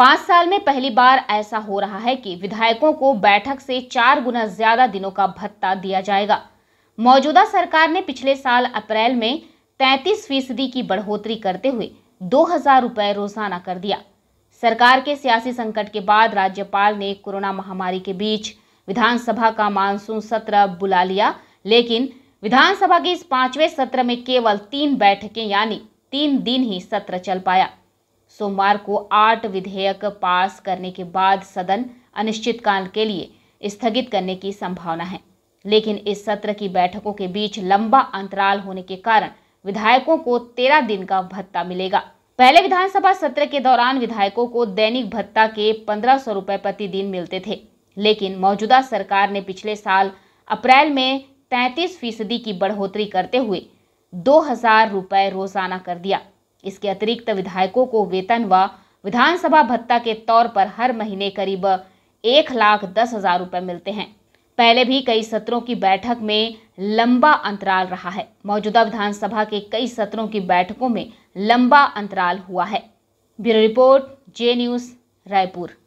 पांच साल में पहली बार ऐसा हो रहा है कि विधायकों को बैठक से चार गुना ज्यादा दिनों का भत्ता दिया जाएगा मौजूदा सरकार ने पिछले साल अप्रैल में 33 फीसदी की बढ़ोतरी करते हुए दो हजार रुपये रोजाना कर दिया सरकार के सियासी संकट के बाद राज्यपाल ने कोरोना महामारी के बीच विधानसभा का मानसून सत्र बुला लिया लेकिन विधानसभा के इस पांचवें सत्र में केवल तीन बैठकें यानी तीन दिन ही सत्र चल पाया सोमवार को आठ विधेयक पास करने के बाद सदन अनिश्चितकाल के लिए स्थगित करने की संभावना है लेकिन इस सत्र की बैठकों के बीच लंबा अंतराल होने के कारण विधायकों को तेरह दिन का भत्ता मिलेगा पहले विधानसभा सत्र के दौरान विधायकों को दैनिक भत्ता के पंद्रह सौ रुपए प्रतिदिन मिलते थे लेकिन मौजूदा सरकार ने पिछले साल अप्रैल में तैतीस फीसदी की बढ़ोतरी करते हुए दो हजार रुपए रोजाना कर दिया इसके अतिरिक्त विधायकों को वेतन व विधानसभा भत्ता के तौर पर हर महीने करीब एक लाख दस हजार रुपये मिलते हैं पहले भी कई सत्रों की बैठक में लंबा अंतराल रहा है मौजूदा विधानसभा के कई सत्रों की बैठकों में लंबा अंतराल हुआ है bureau report J news Raipur